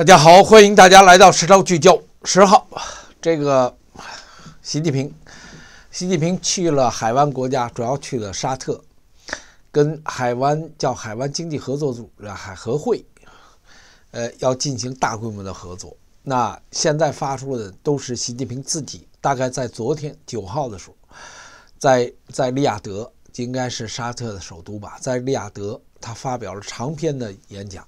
大家好，欢迎大家来到《时事聚焦》。十号，这个习近平，习近平去了海湾国家，主要去了沙特，跟海湾叫海湾经济合作组、海合会，呃，要进行大规模的合作。那现在发出的都是习近平自己，大概在昨天九号的时候，在在利亚德，应该是沙特的首都吧，在利亚德，他发表了长篇的演讲。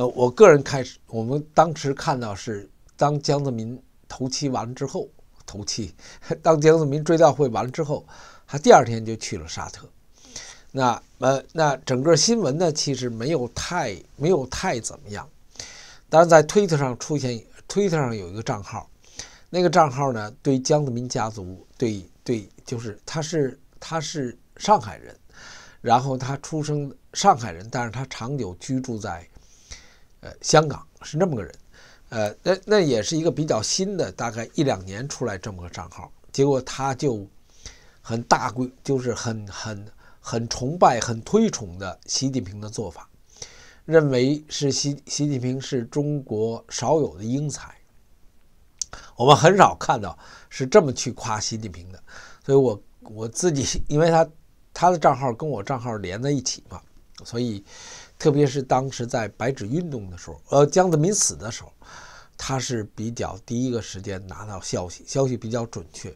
呃，我个人开始，我们当时看到是，当江泽民头七完了之后，头七，当江泽民追悼会完了之后，他第二天就去了沙特。那呃，那整个新闻呢，其实没有太没有太怎么样。但是在推特上出现推特上有一个账号，那个账号呢，对江泽民家族，对对，就是他是他是上海人，然后他出生上海人，但是他长久居住在。呃，香港是那么个人，呃，那那也是一个比较新的，大概一两年出来这么个账号，结果他就很大规，就是很很很崇拜、很推崇的习近平的做法，认为是习习近平是中国少有的英才，我们很少看到是这么去夸习近平的，所以我我自己，因为他他的账号跟我账号连在一起嘛，所以。特别是当时在白纸运动的时候，呃，江泽民死的时候，他是比较第一个时间拿到消息，消息比较准确。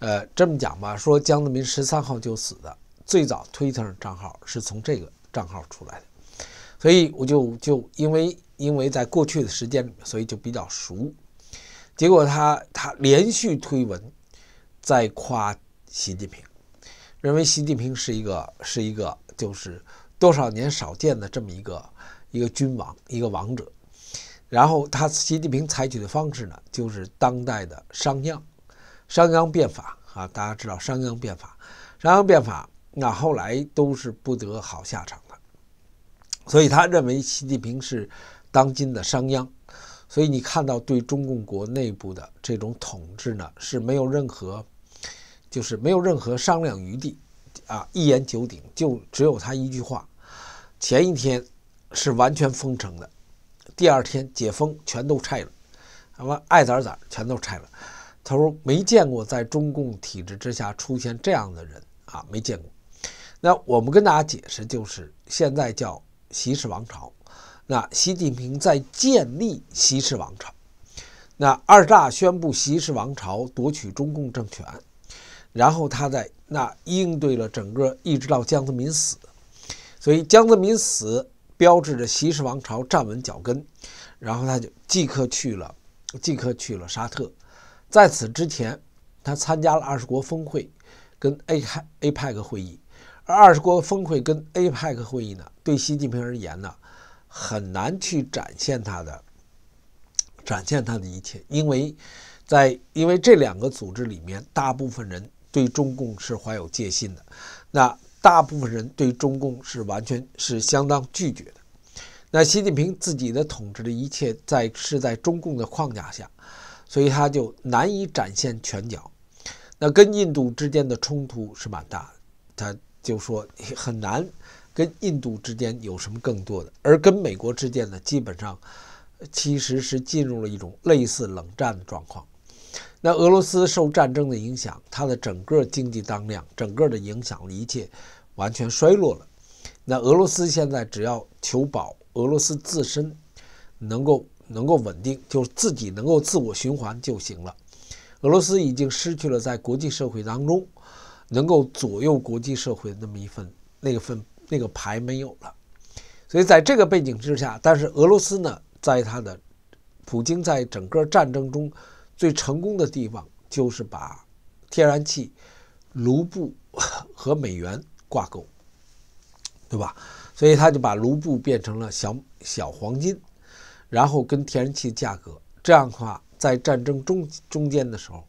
呃，这么讲吧，说江泽民十三号就死的，最早推特上账号是从这个账号出来的，所以我就就因为因为在过去的时间，所以就比较熟。结果他他连续推文在夸习近平，认为习近平是一个是一个就是。多少年少见的这么一个一个君王，一个王者，然后他习近平采取的方式呢，就是当代的商鞅，商鞅变法啊，大家知道商鞅变法，商鞅变法那后来都是不得好下场的，所以他认为习近平是当今的商鞅，所以你看到对中共国内部的这种统治呢，是没有任何，就是没有任何商量余地啊，一言九鼎，就只有他一句话。前一天是完全封城的，第二天解封，全都拆了，他么爱咋咋全都拆了。他说没见过在中共体制之下出现这样的人啊，没见过。那我们跟大家解释，就是现在叫习氏王朝，那习近平在建立习氏王朝，那二大宣布习氏王朝夺取中共政权，然后他在那应对了整个，一直到江泽民死。所以江泽民死标志着西施王朝站稳脚跟，然后他就即刻去了，即刻去了沙特。在此之前，他参加了二十国峰会，跟 A 派 APEC 会议。而二十国峰会跟 APEC 会议呢，对习近平而言呢，很难去展现他的展现他的一切，因为在因为这两个组织里面，大部分人对中共是怀有戒心的。那。大部分人对中共是完全是相当拒绝的。那习近平自己的统治的一切在是在中共的框架下，所以他就难以展现拳脚。那跟印度之间的冲突是蛮大，的，他就说很难跟印度之间有什么更多的。而跟美国之间呢，基本上其实是进入了一种类似冷战的状况。那俄罗斯受战争的影响，它的整个经济当量，整个的影响一切完全衰落了。那俄罗斯现在只要求保俄罗斯自身，能够能够稳定，就是自己能够自我循环就行了。俄罗斯已经失去了在国际社会当中能够左右国际社会的那么一份那个份那个牌没有了。所以在这个背景之下，但是俄罗斯呢，在它的普京在整个战争中。最成功的地方就是把天然气卢布和美元挂钩，对吧？所以他就把卢布变成了小小黄金，然后跟天然气价格。这样的话，在战争中中间的时候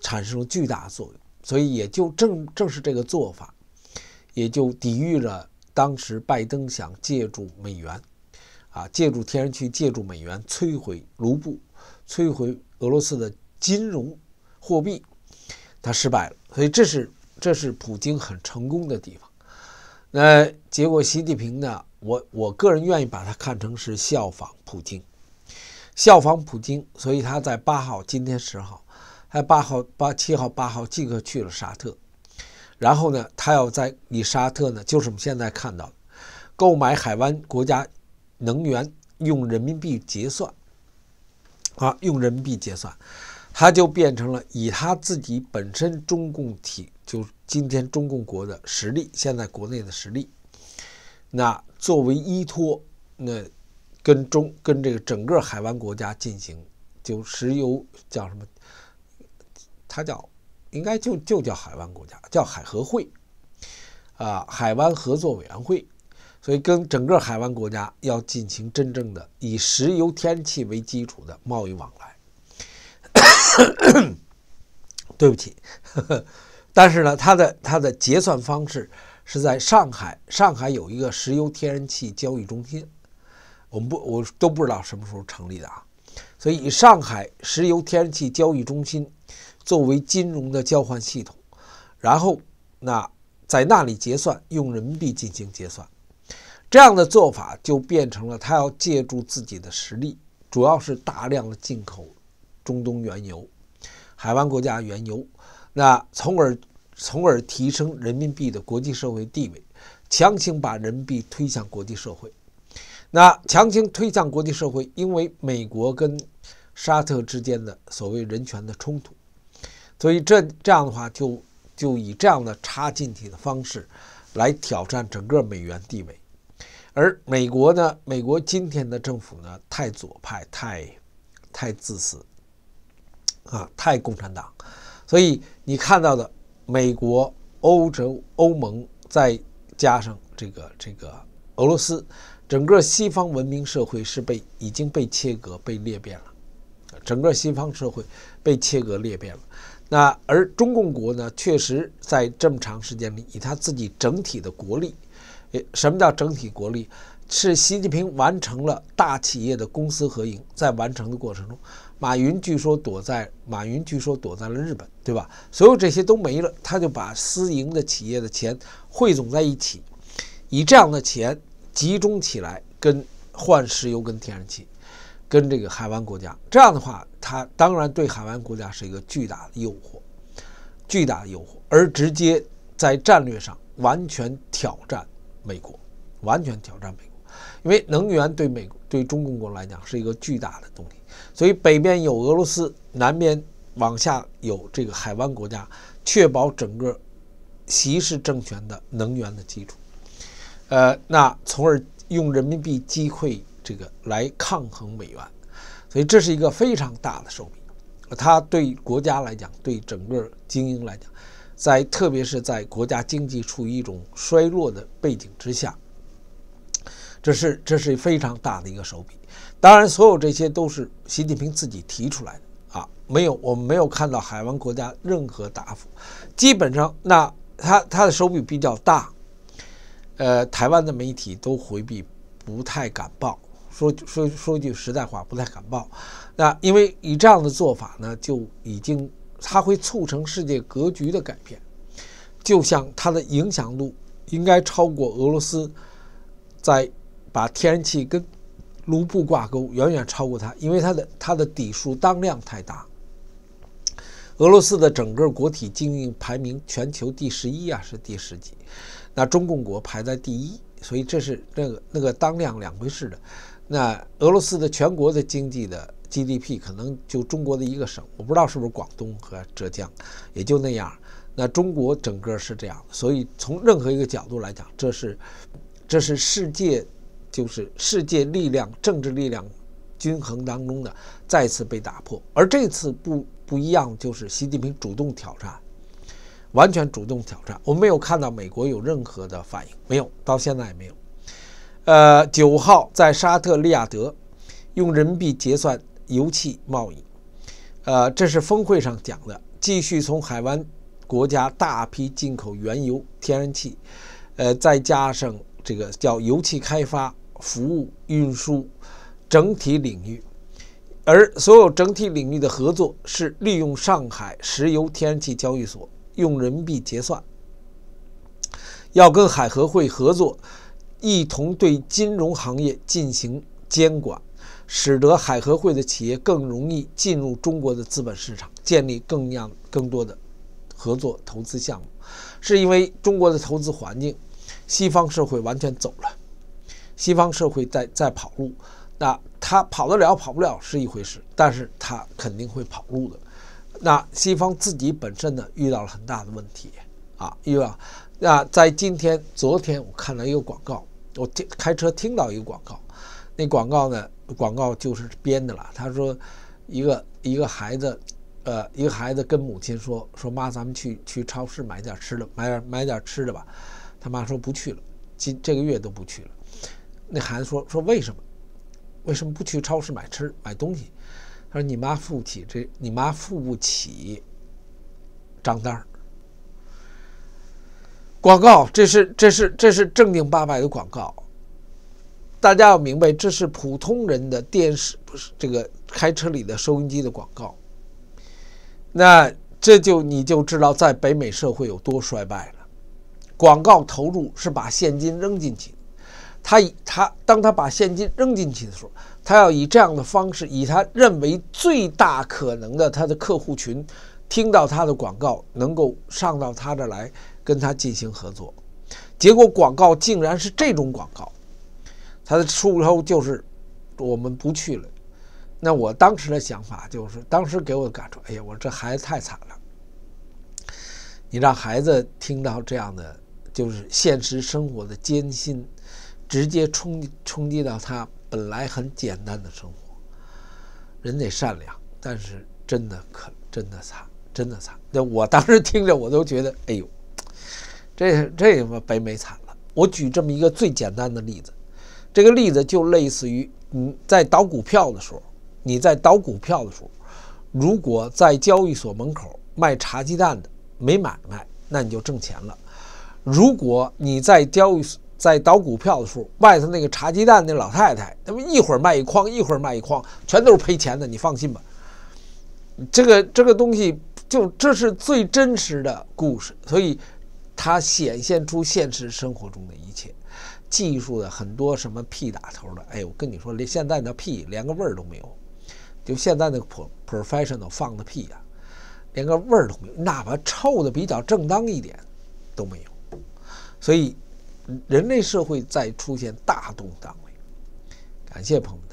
产生了巨大作用。所以也就正正是这个做法，也就抵御了当时拜登想借助美元，啊，借助天然气，借助美元摧毁卢布，摧毁。俄罗斯的金融货币，他失败了，所以这是这是普京很成功的地方。那结果习近平呢？我我个人愿意把它看成是效仿普京，效仿普京。所以他在八号，今天十号，他八号八七号八号即刻去了沙特。然后呢，他要在以沙特呢，就是我们现在看到的，购买海湾国家能源用人民币结算。啊，用人民币结算，他就变成了以他自己本身中共体，就今天中共国的实力，现在国内的实力，那作为依托，那跟中跟这个整个海湾国家进行，就石油叫什么？他叫应该就就叫海湾国家，叫海合会，啊，海湾合作委员会。所以，跟整个海湾国家要进行真正的以石油、天然气为基础的贸易往来。对不起，但是呢，它的它的结算方式是在上海，上海有一个石油天然气交易中心。我们不，我都不知道什么时候成立的啊。所以，以上海石油天然气交易中心作为金融的交换系统，然后那在那里结算，用人民币进行结算。这样的做法就变成了，他要借助自己的实力，主要是大量的进口中东原油、海湾国家原油，那从而从而提升人民币的国际社会地位，强行把人民币推向国际社会。那强行推向国际社会，因为美国跟沙特之间的所谓人权的冲突，所以这这样的话就就以这样的插进去的方式来挑战整个美元地位。而美国呢？美国今天的政府呢？太左派，太太自私，啊，太共产党。所以你看到的美国、欧洲、欧盟，再加上这个这个俄罗斯，整个西方文明社会是被已经被切割、被裂变了，整个西方社会被切割裂变了。那而中共国呢？确实在这么长时间里，以他自己整体的国力。什么叫整体国力？是习近平完成了大企业的公私合营。在完成的过程中，马云据说躲在马云据说躲在了日本，对吧？所有这些都没了，他就把私营的企业的钱汇总在一起，以这样的钱集中起来，跟换石油、跟天然气、跟这个海湾国家。这样的话，他当然对海湾国家是一个巨大的诱惑，巨大的诱惑，而直接在战略上完全挑战。美国完全挑战美国，因为能源对美对中共国来讲是一个巨大的动力，所以北边有俄罗斯，南边往下有这个海湾国家，确保整个习氏政权的能源的基础，呃，那从而用人民币击溃这个来抗衡美元，所以这是一个非常大的收益，它对国家来讲，对整个精英来讲。在，特别是在国家经济处于一种衰落的背景之下，这是这是非常大的一个手笔。当然，所有这些都是习近平自己提出来的啊，没有我们没有看到海湾国家任何答复。基本上，那他他的手笔比较大，呃，台湾的媒体都回避，不太敢报。说说说句实在话，不太敢报。那因为以这样的做法呢，就已经。它会促成世界格局的改变，就像它的影响度应该超过俄罗斯，在把天然气跟卢布挂钩，远远超过它，因为它的它的底数当量太大。俄罗斯的整个国体经营排名全球第十一啊，是第十几？那中共国排在第一，所以这是那个那个当量两回事的。那俄罗斯的全国的经济的。GDP 可能就中国的一个省，我不知道是不是广东和浙江，也就那样。那中国整个是这样，所以从任何一个角度来讲，这是，这是世界，就是世界力量、政治力量均衡当中的再次被打破。而这次不不一样，就是习近平主动挑战，完全主动挑战。我们没有看到美国有任何的反应，没有，到现在也没有。呃，九号在沙特利亚德用人民币结算。油气贸易，呃，这是峰会上讲的，继续从海湾国家大批进口原油、天然气，呃，再加上这个叫油气开发、服务、运输整体领域，而所有整体领域的合作是利用上海石油天然气交易所用人民币结算，要跟海合会合作，一同对金融行业进行监管。使得海合会的企业更容易进入中国的资本市场，建立更样更多的合作投资项目，是因为中国的投资环境，西方社会完全走了，西方社会在在跑路，那他跑得了跑不了是一回事，但是他肯定会跑路的。那西方自己本身呢遇到了很大的问题啊，遇到那在今天昨天我看了一个广告，我听开车听到一个广告。那广告呢？广告就是编的了。他说，一个一个孩子，呃，一个孩子跟母亲说：“说妈，咱们去去超市买点吃的，买点买点吃的吧。”他妈说：“不去了，今这个月都不去了。”那孩子说：“说为什么？为什么不去超市买吃买东西？”他说：“你妈付不起这，你妈付不起账单广告，这是这是这是正经八百的广告。大家要明白，这是普通人的电视不是这个开车里的收音机的广告。那这就你就知道，在北美社会有多衰败了。广告投入是把现金扔进去，他以他当他把现金扔进去的时候，他要以这样的方式，以他认为最大可能的他的客户群听到他的广告，能够上到他这来跟他进行合作。结果广告竟然是这种广告。他的出头就是，我们不去了。那我当时的想法就是，当时给我的感触，哎呀，我这孩子太惨了。你让孩子听到这样的，就是现实生活的艰辛，直接冲冲击到他本来很简单的生活。人得善良，但是真的可真的惨，真的惨。那我当时听着，我都觉得，哎呦，这这嘛北美惨了。我举这么一个最简单的例子。这个例子就类似于，你在倒股票的时候，你在倒股票的时候，如果在交易所门口卖茶鸡蛋的没买卖，那你就挣钱了；如果你在交易所在倒股票的时候，外头那个茶鸡蛋那老太太，那们一会儿卖一筐，一会儿卖一筐，全都是赔钱的。你放心吧，这个这个东西就这是最真实的故事，所以它显现出现实生活中的一切。技术的很多什么屁打头的，哎，我跟你说，连现在的屁连个味儿都没有，就现在那个 professional 放的屁呀，连个味儿都没有，哪怕臭的比较正当一点都没有。所以，人类社会在出现大动荡了。感谢朋友。